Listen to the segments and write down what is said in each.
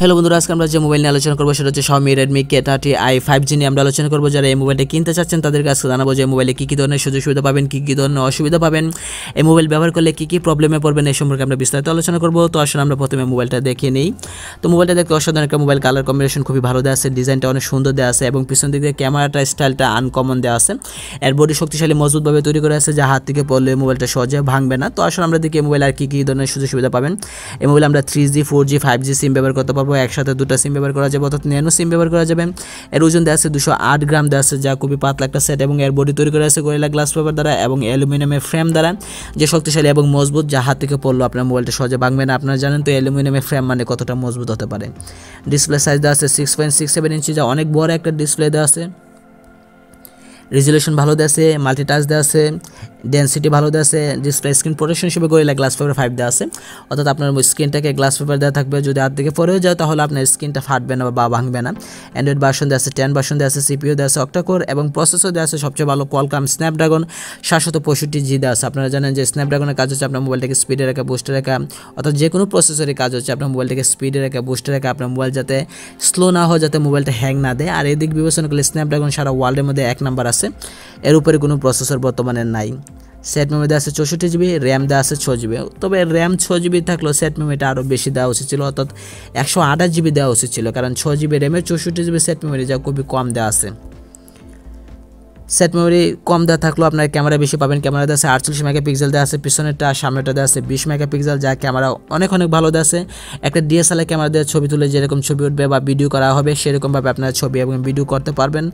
hello বন্ধুরা আজকে আমরা যে মোবাইল নিয়ে আলোচনা করবো সেটা হচ্ছে Xiaomi Redmi K thirty i five G নিয়ে আমরা আলোচনা করবো যারা এই মোবাইলটা কিনতে চাচ্ছেন তাদেরকে আজকে জানাবো যে মোবাইলে কী কী ধরনের সুযোগ সুবিধা পাবেন কী কী ধরনের অসুবিধা পাবেন এই মোবাইল ব্যবহার করলে কী কী প্রবলেমে পড়বেন এই সম্পর্কে আমরা বিস্তারিত আলোচনা করবো তো আসলে আমরা প্রথমে মোবাইলটা দেখে নিই তো মোবাইলটা দেখতে অসাধারণ একটা মোবাইল কালার কম্বিনেশন খুবই ভালো দেওয়া আছে ডিজাইনটা অনেক সুন্দর দেওয়া আছে এবং পিছন দিক থেকে ক্যামেরাটা স্টাইলটা আনকমন দেওয়া আছে এর বডি শক্তিশালী মজবুতভাবে তৈরি করে আছে যা হাত থেকে পড়লে মোবাইলটা সহজে ভাঙবে না তো আসলে আমরা দেখি মোবাইল আর কী কী ধরনের সুযোগ সুবিধা পাবেন এই মোবাইল আমরা three G four G five G SIM ব্যবহার করতে পারবো পারবো একসাথে দুটো সিম ব্যবহার করা যাবে অর্থাৎ ন্যানো সিম ব্যবহার করা যাবে এর ওজন দেওয়া আছে দুশো আট গ্রাম দেওয়া আছে যা খুবই পাতলা একটা সেট এবং এর বডি তৈরি করা আছে গোয়েলা গ্লাস পেপার দ্বারা এবং অ্যালুমিনিয়ামের ফ্রেম দ্বারা যে শক্তিশালী এবং মজবুত যা হাত থেকে পড়লো আপনার মোবাইলটা সহজে ভাঙবে না আপনারা জানেন তো অ্যালুমিনিয়ামের ফ্রেম মানে কতটা মজবুত হতে পারে ডিসপ্লে সাইজ দেওয়া আছে six point six seven inch যা অনেক বড় একটা ডিসপ্লে দেওয়া আছে রেজুলেশন ভালো দেওয়া আছে মাল্টিটাচ দেওয়া আছে ডেন্সিটি ভালো দেওয়া আছে ডিসপ্লে স্ক্রিন প্রোটেকশন হিসেবে গরিলা গ্লাস পেপার ফাইভ দেওয়া আছে অর্থাৎ আপনার স্ক্রিনটাকে গ্লাস পেপার দেওয়া থাকবে যদি হাত দিকে পরেও যায় তাহলে আপনার স্ক্রিনটা ফাটবে না বা ভাঙবে না অ্যান্ড্রয়েড ভার্সন দেওয়া আছে টেন ভার্সন দেওয়া আছে সিপিও দেওয়া আছে অক্টাকোর এবং প্রসেসর দেওয়া আছে সবচেয়ে ভালো কলকাম স্ন্যাপড্রাগন সাতশত পঁয়ষট্টি জি দেওয়া আছে আপনারা জানেন যে স্ন্যাপড্রাগনের কাজ হচ্ছে আপনার মোবাইলটাকে স্পিডে রাখা বুস্টে রাখা অর্থাৎ যে কোনো প্রসেসরের কাজ হচ্ছে আপনার মোবাইলটাকে স্পিডে রাখা বুস্টে রাখা আপনার মোবাইল যাতে স্লো না হয় যাতে মোবাইলটা হ্যাং না দেয় আর এদিক বিবেচনা করলে স্ন্যাপড্রাগন সারা ওয়ার্ল্ডের মধ্যে এক নাম্বার আছে আছে এর উপরে কোনো প্রসেসর বর্তমানে নাই সেট মেমোরিতে আছে চৌষট্টি জিবি র্যাম দেওয়া আছে ছ জিবি তবে র্যাম ছ জিবি থাকলেও সেট মেমোরিটা আরও বেশি দেওয়া উচিত ছিল অর্থাৎ একশো আঠাশ জিবি দেওয়া উচিত ছিল কারণ ছ জিবি র্যামের চৌষট্টি জিবি সেট মেমোরি যা খুবই কম দেওয়া আছে সেট মেমোরি কম দেওয়া থাকলেও আপনার ক্যামেরা বেশি পাবেন ক্যামেরা দেওয়া আছে আটচল্লিশ মেগাপিক্সেল দেওয়া আছে পিছনেরটা সামনেটা দেওয়া আছে বিশ মেগাপিক্সেল যা ক্যামেরা অনেক অনেক ভালো দেওয়া আছে একটা ডিএসএলআর ক্যামেরা দিয়ে ছবি তুলে যেরকম ছবি উঠবে বা ভিডিও করা হবে সেরকমভাবে আপনার ছবি এবং ভিডিও করতে পারবেন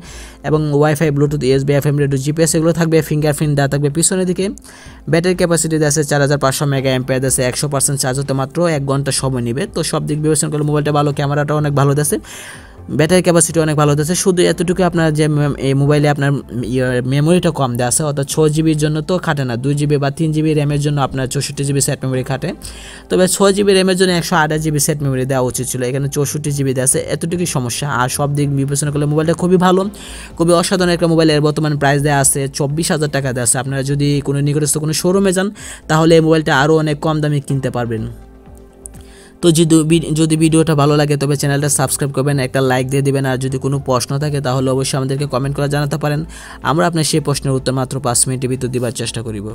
এবং WiFi Bluetooth USB FM radio GPS এগুলো থাকবে ফিঙ্গারপ্রিন্ট দেওয়া থাকবে পিছনের দিকে ব্যাটারি ক্যাপাসিটি দেওয়া আছে চার হাজার পাঁচশো মেগা এম দেওয়া আছে একশো পার্সেন্ট চার্জ হতে মাত্র এক ঘন্টা সময় নেবে তো সব দিক বিবেচনা করলে মোবাইলটা ভালো ক্যামেরাটা অনেক ভালো দেওয়া আছে ব্যাটারি ক্যাপাসিটি অনেক ভালো হতেছে শুধু এতটুকু আপনার যে এই মোবাইলে আপনার মেমোরিটা ইয়ে কম দেওয়া আছে অর্থাৎ ছ জিবির জন্য তো খাটে না দুই জিবি বা তিন জিবি র্যামের জন্য আপনার চৌষট্টি জিবি সেট মেমোরি খাটে তবে ছ জিবি র্যামের জন্য একশো আঠাশ জিবি সেট মেমোরি দেওয়া উচিত ছিল এখানে চৌষট্টি জিবি দেওয়া আছে এতটুকুই সমস্যা আর সব দিক বিবেচনা করলে মোবাইলটা খুবই ভালো খুবই অসাধারণ একটা মোবাইলের বর্তমান প্রাইস দেওয়া আছে চব্বিশ হাজার টাকা দেওয়া আছে আপনারা যদি কোনো নিকটস্থ কোনো শোরুমে যান তাহলে এই মোবাইলটা আরও অনেক কম দামে কিনতে পারবেন তো যদি যদি ভিডিওটা ভালো লাগে তবে চ্যানেলটা সাবস্ক্রাইব করবেন একটা লাইক দিয়ে দেবেন আর যদি কোনো প্রশ্ন থাকে তাহলে অবশ্যই আমাদেরকে কমেন্ট করে জানাতে পারেন আমরা আপনার সেই প্রশ্নের উত্তর মাত্র পাঁচ মিনিটের ভিতর দেওয়ার চেষ্টা করিব